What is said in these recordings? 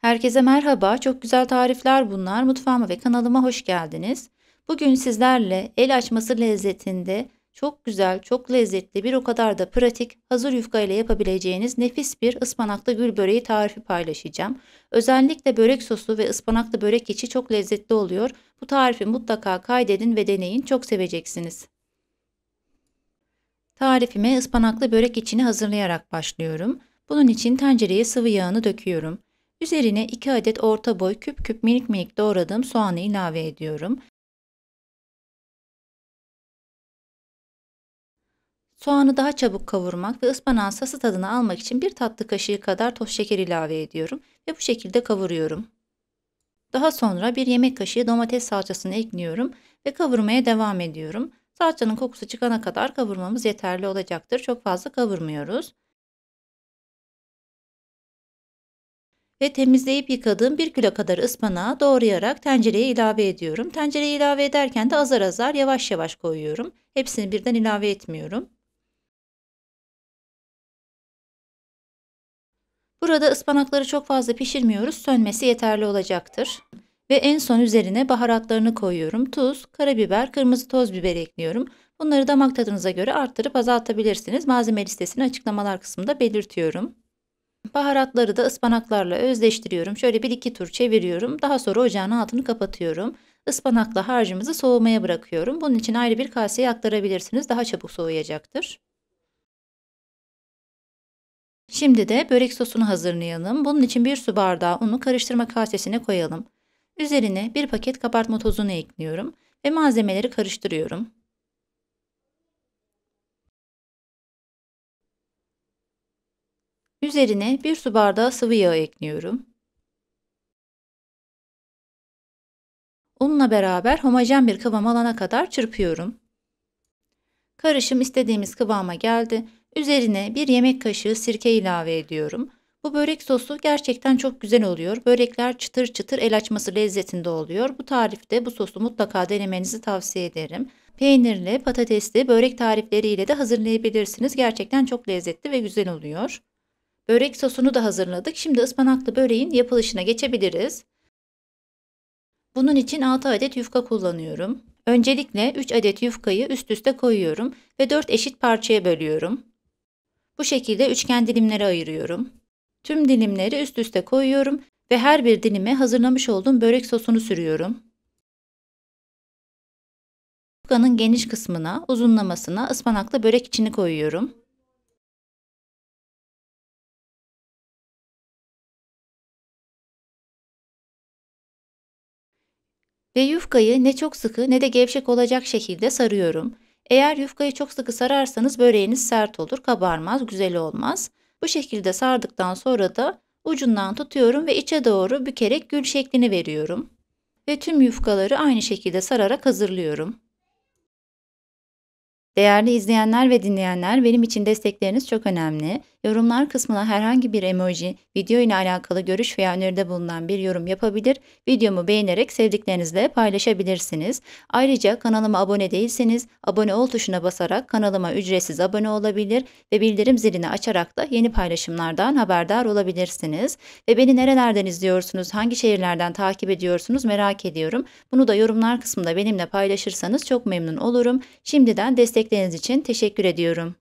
Herkese merhaba, çok güzel tarifler bunlar. Mutfağıma ve kanalıma hoş geldiniz. Bugün sizlerle el açması lezzetinde çok güzel, çok lezzetli bir o kadar da pratik hazır yufka ile yapabileceğiniz nefis bir ıspanaklı gül böreği tarifi paylaşacağım. Özellikle börek sosu ve ıspanaklı börek içi çok lezzetli oluyor. Bu tarifi mutlaka kaydedin ve deneyin, çok seveceksiniz. Tarifime ıspanaklı börek içini hazırlayarak başlıyorum. Bunun için tencereye sıvı yağını döküyorum. Üzerine 2 adet orta boy küp küp minik minik doğradığım soğanı ilave ediyorum. Soğanı daha çabuk kavurmak ve ıspanağın sası tadını almak için bir tatlı kaşığı kadar toz şeker ilave ediyorum ve bu şekilde kavuruyorum. Daha sonra bir yemek kaşığı domates salçasını ekliyorum ve kavurmaya devam ediyorum. Salçanın kokusu çıkana kadar kavurmamız yeterli olacaktır. Çok fazla kavurmuyoruz. ve temizleyip yıkadığım 1 kilo kadar ıspanağı doğrayarak tencereye ilave ediyorum. Tencereye ilave ederken de azar azar yavaş yavaş koyuyorum. Hepsini birden ilave etmiyorum. Burada ıspanakları çok fazla pişirmiyoruz. Sönmesi yeterli olacaktır. Ve en son üzerine baharatlarını koyuyorum. Tuz, karabiber, kırmızı toz biber ekliyorum. Bunları damak tadınıza göre arttırıp azaltabilirsiniz. Malzeme listesini açıklamalar kısmında belirtiyorum. Baharatları da ıspanaklarla özleştiriyorum. Şöyle bir iki tur çeviriyorum. Daha sonra ocağın altını kapatıyorum. Ispanakla harcımızı soğumaya bırakıyorum. Bunun için ayrı bir kaseye aktarabilirsiniz. Daha çabuk soğuyacaktır. Şimdi de börek sosunu hazırlayalım. Bunun için bir su bardağı unu karıştırma kasesine koyalım. Üzerine bir paket kabartma tozunu ekliyorum ve malzemeleri karıştırıyorum. Üzerine bir su bardağı sıvı yağ ekliyorum. Unla beraber homojen bir kıvam alana kadar çırpıyorum. Karışım istediğimiz kıvama geldi. Üzerine bir yemek kaşığı sirke ilave ediyorum. Bu börek sosu gerçekten çok güzel oluyor. Börekler çıtır çıtır el açması lezzetinde oluyor. Bu tarifte bu sosu mutlaka denemenizi tavsiye ederim. Peynirli, patatesli, börek tarifleriyle de hazırlayabilirsiniz. Gerçekten çok lezzetli ve güzel oluyor. Börek sosunu da hazırladık. Şimdi ıspanaklı böreğin yapılışına geçebiliriz. Bunun için 6 adet yufka kullanıyorum. Öncelikle 3 adet yufkayı üst üste koyuyorum ve 4 eşit parçaya bölüyorum. Bu şekilde üçgen dilimlere ayırıyorum. Tüm dilimleri üst üste koyuyorum ve her bir dilime hazırlamış olduğum börek sosunu sürüyorum. Yufkanın geniş kısmına, uzunlamasına ıspanaklı börek içini koyuyorum. Ve yufkayı ne çok sıkı ne de gevşek olacak şekilde sarıyorum. Eğer yufkayı çok sıkı sararsanız böreğiniz sert olur, kabarmaz, güzel olmaz. Bu şekilde sardıktan sonra da ucundan tutuyorum ve içe doğru bükerek gül şeklini veriyorum. Ve tüm yufkaları aynı şekilde sararak hazırlıyorum. Değerli izleyenler ve dinleyenler benim için destekleriniz çok önemli. Yorumlar kısmına herhangi bir emoji, video ile alakalı görüş veya öneride bulunan bir yorum yapabilir, videomu beğenerek sevdiklerinizle paylaşabilirsiniz. Ayrıca kanalıma abone değilseniz abone ol tuşuna basarak kanalıma ücretsiz abone olabilir ve bildirim zilini açarak da yeni paylaşımlardan haberdar olabilirsiniz. Ve beni nerelerden izliyorsunuz, hangi şehirlerden takip ediyorsunuz merak ediyorum. Bunu da yorumlar kısmında benimle paylaşırsanız çok memnun olurum. Şimdiden destek destekleriniz için teşekkür ediyorum.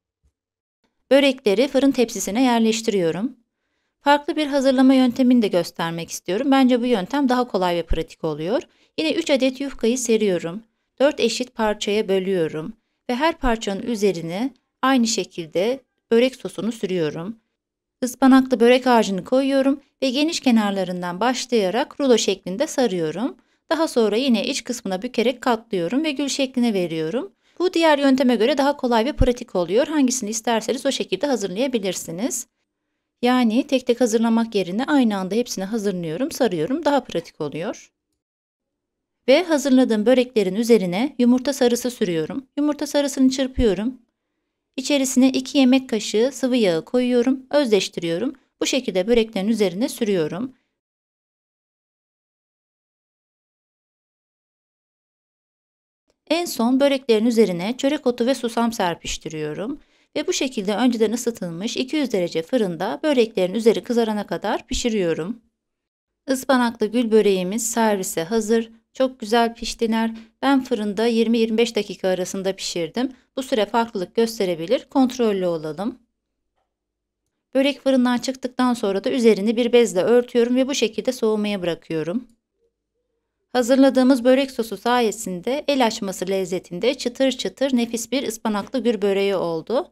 Börekleri fırın tepsisine yerleştiriyorum. Farklı bir hazırlama yöntemini de göstermek istiyorum. Bence bu yöntem daha kolay ve pratik oluyor. Yine 3 adet yufkayı seriyorum. 4 eşit parçaya bölüyorum ve her parçanın üzerine aynı şekilde börek sosunu sürüyorum. Ispanaklı börek harcını koyuyorum ve geniş kenarlarından başlayarak rulo şeklinde sarıyorum. Daha sonra yine iç kısmına bükerek katlıyorum ve gül şekline veriyorum. Bu diğer yönteme göre daha kolay ve pratik oluyor. Hangisini isterseniz o şekilde hazırlayabilirsiniz. Yani tek tek hazırlamak yerine aynı anda hepsini hazırlıyorum, sarıyorum. Daha pratik oluyor. Ve hazırladığım böreklerin üzerine yumurta sarısı sürüyorum. Yumurta sarısını çırpıyorum. İçerisine 2 yemek kaşığı sıvı yağı koyuyorum, özleştiriyorum. Bu şekilde böreklerin üzerine sürüyorum. En son böreklerin üzerine çörek otu ve susam serpiştiriyorum ve bu şekilde önceden ısıtılmış 200 derece fırında böreklerin üzeri kızarana kadar pişiriyorum. Ispanaklı gül böreğimiz servise hazır. Çok güzel piştiler. Ben fırında 20-25 dakika arasında pişirdim. Bu süre farklılık gösterebilir. Kontrollü olalım. Börek fırından çıktıktan sonra da üzerini bir bezle örtüyorum ve bu şekilde soğumaya bırakıyorum. Hazırladığımız börek sosu sayesinde el açması lezzetinde çıtır çıtır nefis bir ıspanaklı gül böreği oldu.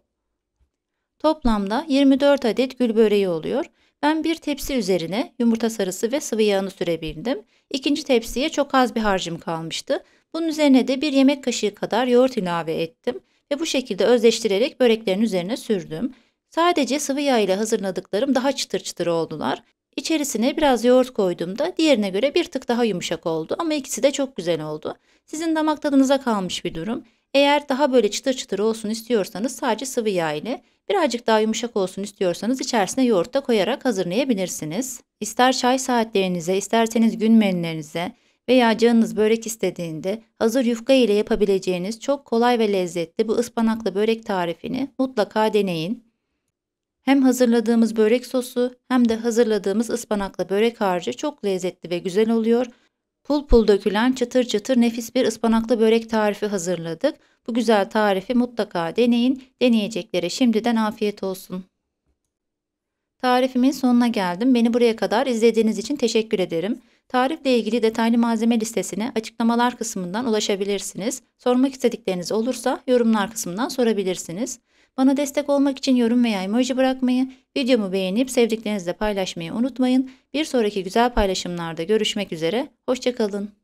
Toplamda 24 adet gül böreği oluyor. Ben bir tepsi üzerine yumurta sarısı ve sıvı yağını sürebildim. İkinci tepsiye çok az bir harcım kalmıştı. Bunun üzerine de bir yemek kaşığı kadar yoğurt ilave ettim ve bu şekilde özleştirerek böreklerin üzerine sürdüm. Sadece sıvı yağ ile hazırladıklarım daha çıtır çıtır oldular. İçerisine biraz yoğurt koyduğumda diğerine göre bir tık daha yumuşak oldu ama ikisi de çok güzel oldu. Sizin damak tadınıza kalmış bir durum. Eğer daha böyle çıtır çıtır olsun istiyorsanız sadece sıvı yağ ile, birazcık daha yumuşak olsun istiyorsanız içerisine yoğurt da koyarak hazırlayabilirsiniz. İster çay saatlerinize, isterseniz gün menülerinize veya canınız börek istediğinde hazır yufka ile yapabileceğiniz çok kolay ve lezzetli bu ıspanaklı börek tarifini mutlaka deneyin. Hem hazırladığımız börek sosu hem de hazırladığımız ıspanaklı börek harcı çok lezzetli ve güzel oluyor. Pul pul dökülen çıtır çıtır nefis bir ıspanaklı börek tarifi hazırladık. Bu güzel tarifi mutlaka deneyin. Deneyeceklere şimdiden afiyet olsun. Tarifimin sonuna geldim. Beni buraya kadar izlediğiniz için teşekkür ederim. Tarifle ilgili detaylı malzeme listesine açıklamalar kısmından ulaşabilirsiniz. Sormak istedikleriniz olursa yorumlar kısmından sorabilirsiniz. Bana destek olmak için yorum veya emoji bırakmayı, videomu beğenip sevdiklerinizle paylaşmayı unutmayın. Bir sonraki güzel paylaşımlarda görüşmek üzere, hoşçakalın.